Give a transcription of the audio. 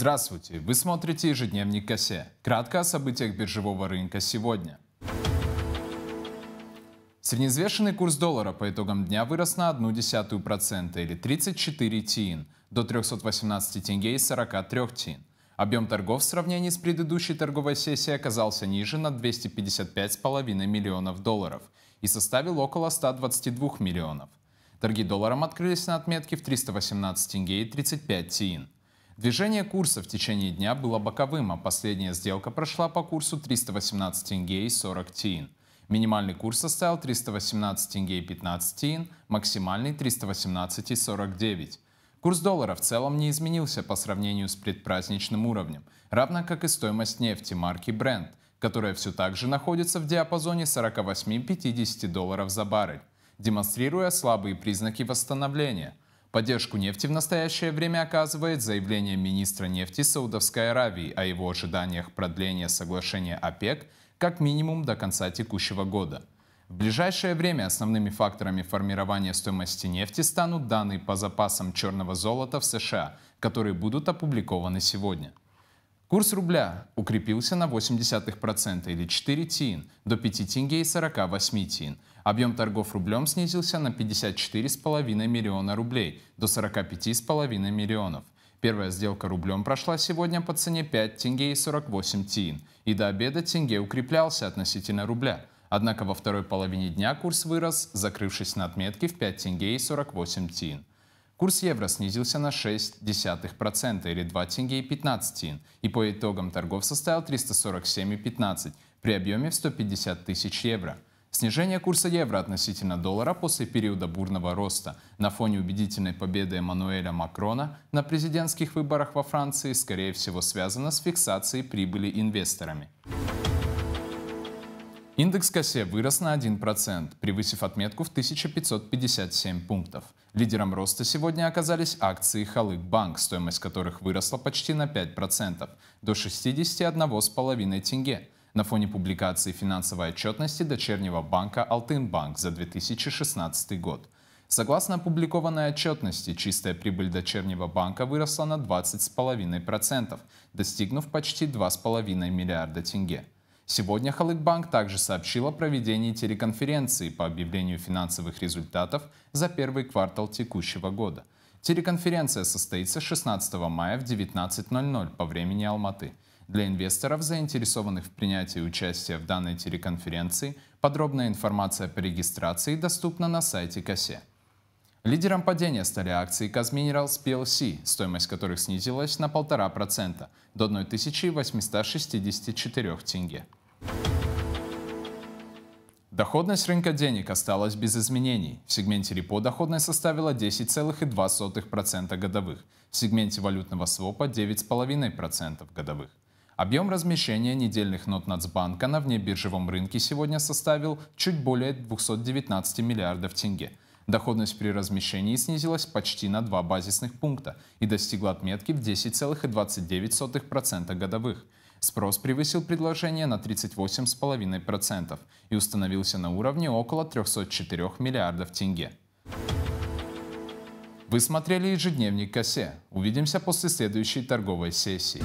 Здравствуйте! Вы смотрите ежедневник Косе. Кратко о событиях биржевого рынка сегодня. Среднеизвешенный курс доллара по итогам дня вырос на 0,1% или 34 тиин до 318 тенге и 43 тиин. Объем торгов в сравнении с предыдущей торговой сессией оказался ниже на 255,5 миллионов долларов и составил около 122 миллионов. Торги долларом открылись на отметке в 318 тенге и 35 тиин. Движение курса в течение дня было боковым, а последняя сделка прошла по курсу 318 тенге и 40 тин. Минимальный курс составил 318 тенге и 15 тин, максимальный 318 и 49. Курс доллара в целом не изменился по сравнению с предпраздничным уровнем, равно как и стоимость нефти марки Brent, которая все так же находится в диапазоне 48-50 долларов за баррель, демонстрируя слабые признаки восстановления – Поддержку нефти в настоящее время оказывает заявление министра нефти Саудовской Аравии о его ожиданиях продления соглашения ОПЕК как минимум до конца текущего года. В ближайшее время основными факторами формирования стоимости нефти станут данные по запасам черного золота в США, которые будут опубликованы сегодня. Курс рубля укрепился на 0,8% или 4 тин до 5 тенге и 48 тин. Объем торгов рублем снизился на 54,5 миллиона рублей до 45,5 миллионов. Первая сделка рублем прошла сегодня по цене 5 тенге и 48 тин, и до обеда тенге укреплялся относительно рубля. Однако во второй половине дня курс вырос, закрывшись на отметке в 5 тенге и 48 тин. Курс евро снизился на 0,6% или 2 тенге и 15 тин, и по итогам торгов составил 347,15 при объеме в 150 тысяч евро. Снижение курса евро относительно доллара после периода бурного роста на фоне убедительной победы Эммануэля Макрона на президентских выборах во Франции, скорее всего, связано с фиксацией прибыли инвесторами. Индекс Косе вырос на 1%, превысив отметку в 1557 пунктов. Лидером роста сегодня оказались акции Халык Банк, стоимость которых выросла почти на 5%, до 61,5 тенге на фоне публикации финансовой отчетности дочернего банка Алтынбанк за 2016 год. Согласно опубликованной отчетности, чистая прибыль дочернего банка выросла на 20,5%, достигнув почти 2,5 миллиарда тенге. Сегодня Халыкбанк также сообщил о проведении телеконференции по объявлению финансовых результатов за первый квартал текущего года. Телеконференция состоится 16 мая в 19.00 по времени Алматы. Для инвесторов, заинтересованных в принятии участия в данной телеконференции, подробная информация по регистрации доступна на сайте КАСЕ. Лидером падения стали акции Казминералс PLC, стоимость которых снизилась на 1,5% до 1864 тенге. Доходность рынка денег осталась без изменений. В сегменте репо доходность составила 10,2% годовых, в сегменте валютного свопа 9,5% годовых. Объем размещения недельных нот Нацбанка на внебиржевом рынке сегодня составил чуть более 219 миллиардов тенге. Доходность при размещении снизилась почти на 2 базисных пункта и достигла отметки в 10,29% годовых – Спрос превысил предложение на 38,5% и установился на уровне около 304 миллиардов тенге. Вы смотрели ежедневник Косе. Увидимся после следующей торговой сессии.